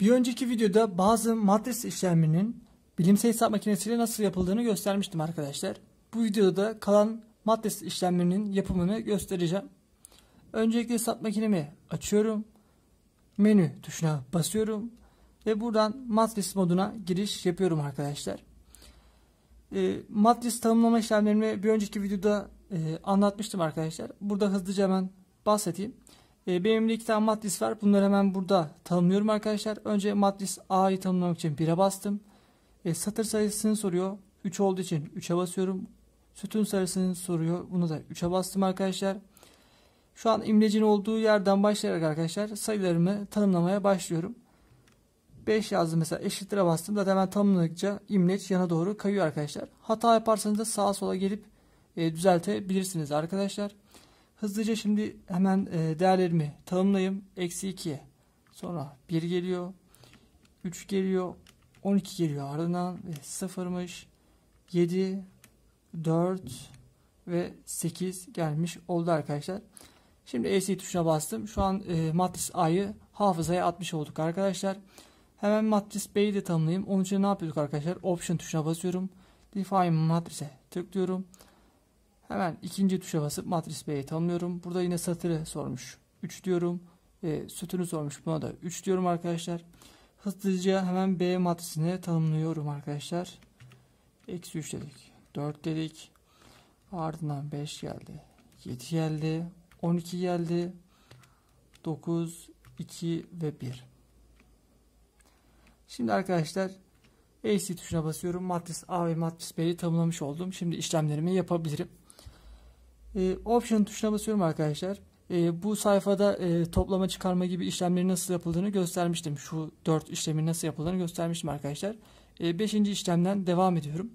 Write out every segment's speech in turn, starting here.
Bir önceki videoda bazı matris işleminin bilimsel hesap makinesiyle nasıl yapıldığını göstermiştim arkadaşlar. Bu videoda da kalan matris işlemlerinin yapımını göstereceğim. Öncelikle hesap makinemi açıyorum. Menü tuşuna basıyorum. Ve buradan matris moduna giriş yapıyorum arkadaşlar. E, matris tanımlama işlemlerimi bir önceki videoda e, anlatmıştım arkadaşlar. Burada hızlıca hemen bahsedeyim. Ee, benim de iki tane matris var. Bunları hemen burada tanımlıyorum arkadaşlar. Önce matris A'yı tanımlamak için 1'e bastım. E, satır sayısını soruyor. 3 olduğu için 3'e basıyorum. Sütun sayısını soruyor. Bunu da 3'e bastım arkadaşlar. Şu an imlecin olduğu yerden başlayarak arkadaşlar sayılarımı tanımlamaya başlıyorum. 5 yazdım mesela eşittir'e bastım. Zaten hemen tanımladıkça imleç yana doğru kayıyor arkadaşlar. Hata yaparsanız da sağa sola gelip e, düzeltebilirsiniz arkadaşlar. Hızlıca şimdi hemen e, değerlerimi tanımlayayım. Eksi 2. Sonra 1 geliyor. 3 geliyor. 12 geliyor ardından. Ve 0'mış. 7, 4 ve 8 gelmiş oldu arkadaşlar. Şimdi AC tuşuna bastım. Şu an e, matris A'yı hafızaya atmış olduk arkadaşlar. Hemen matris B'yi de tanımlayayım. Onun için ne yapıyorduk arkadaşlar? Option tuşuna basıyorum. Define matrise tıklıyorum. Hemen ikinci tuşa basıp matris B'yi tanımlıyorum. Burada yine satırı sormuş. 3 diyorum. E, sütunu sormuş. Buna da 3 diyorum arkadaşlar. Hızlıca hemen B matrisini tanımlıyorum arkadaşlar. Eksi 3 dedik. 4 dedik. Ardından 5 geldi. 7 geldi. 12 geldi. 9, 2 ve 1. Şimdi arkadaşlar AC tuşuna basıyorum. Matris A ve matris B'yi tanımlamış oldum. Şimdi işlemlerimi yapabilirim. E, option tuşuna basıyorum arkadaşlar. E, bu sayfada e, toplama çıkarma gibi işlemleri nasıl yapıldığını göstermiştim. Şu dört işlemin nasıl yapıldığını göstermiştim arkadaşlar. 5. E, ee, işlemden devam ediyorum.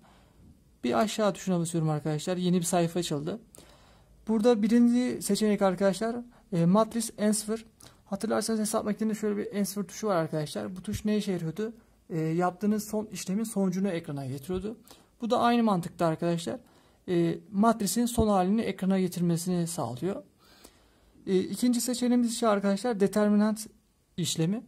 Bir aşağı tuşuna basıyorum arkadaşlar. Yeni bir sayfa açıldı. Burada birinci seçenek arkadaşlar e, matris answer. Hatırlarsanız hesap makinesinde şöyle bir answer tuşu var arkadaşlar. Bu tuş ne işe yarıyordu? E, yaptığınız son işlemin sonucunu ekrana getiriyordu. Bu da aynı mantıkta arkadaşlar e, matrisin son halini ekrana getirmesini sağlıyor. E, ikinci seçeneğimiz ise arkadaşlar determinant işlemi.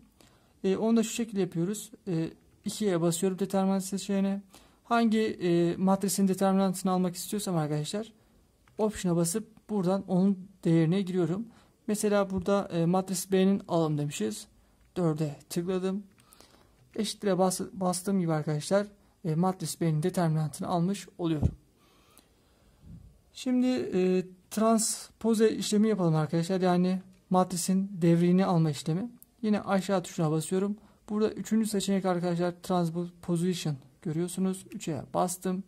E, onu da şu şekilde yapıyoruz. E, 2'ye basıyorum determinant seçeneğine. Hangi e, matrisin determinantını almak istiyorsam arkadaşlar option'a basıp buradan onun değerine giriyorum. Mesela burada e, matris B'nin alım demişiz. 4'e tıkladım. Eşitlere bas, bastığım gibi arkadaşlar e, matris B'nin determinantını almış oluyorum. Şimdi e, transpoze işlemi yapalım arkadaşlar. Yani matrisin devrini alma işlemi. Yine aşağı tuşuna basıyorum. Burada üçüncü seçenek arkadaşlar transposition görüyorsunuz. üç'e bastım.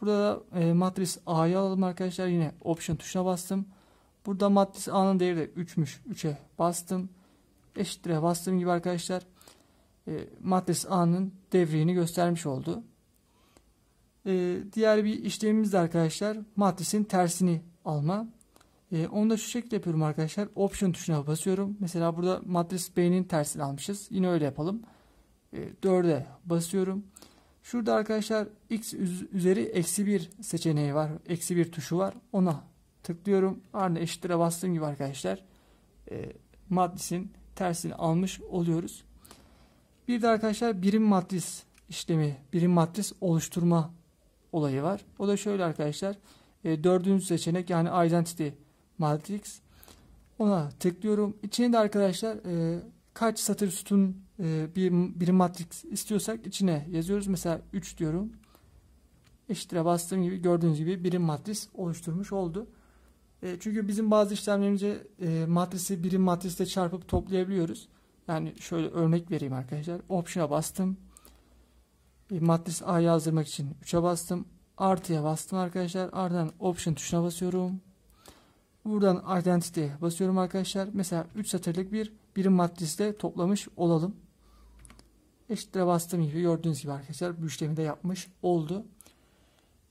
Burada da e, matris A'yı alalım arkadaşlar. Yine option tuşuna bastım. Burada matris A'nın değeri de 3'müş. 3'e bastım. Eşittir'e bastığım gibi arkadaşlar e, matris A'nın devrini göstermiş oldu. E, diğer bir işlemimiz de arkadaşlar matrisin tersini alma. E, onu da şu şekilde yapıyorum arkadaşlar. Option tuşuna basıyorum. Mesela burada matris B'nin tersini almışız. Yine öyle yapalım. E, ee, 4'e basıyorum. Şurada arkadaşlar x üzeri eksi 1 seçeneği var. Eksi 1 tuşu var. Ona tıklıyorum. Ardından eşittir'e bastığım gibi arkadaşlar e, matrisin tersini almış oluyoruz. Bir de arkadaşlar birim matris işlemi, birim matris oluşturma olayı var. O da şöyle arkadaşlar. E, dördüncü seçenek yani Identity Matrix. Ona tıklıyorum. İçine de arkadaşlar e, kaç satır sütun e, bir, bir matrix istiyorsak içine yazıyoruz. Mesela 3 diyorum. Eşitire bastığım gibi gördüğünüz gibi birim matris oluşturmuş oldu. E, çünkü bizim bazı işlemlerimize e, matrisi birim matrisle çarpıp toplayabiliyoruz. Yani şöyle örnek vereyim arkadaşlar. Option'a bastım bir matris A yazdırmak için 3'e bastım. Artıya bastım arkadaşlar. Ardından Option tuşuna basıyorum. Buradan Identity'ye basıyorum arkadaşlar. Mesela 3 satırlık bir birim matrisle toplamış olalım. Eşittir'e bastığım gibi gördüğünüz gibi arkadaşlar bu işlemi de yapmış oldu.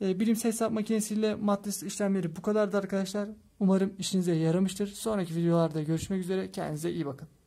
E, bilimsel hesap makinesiyle matris işlemleri bu kadardı arkadaşlar. Umarım işinize yaramıştır. Sonraki videolarda görüşmek üzere. Kendinize iyi bakın.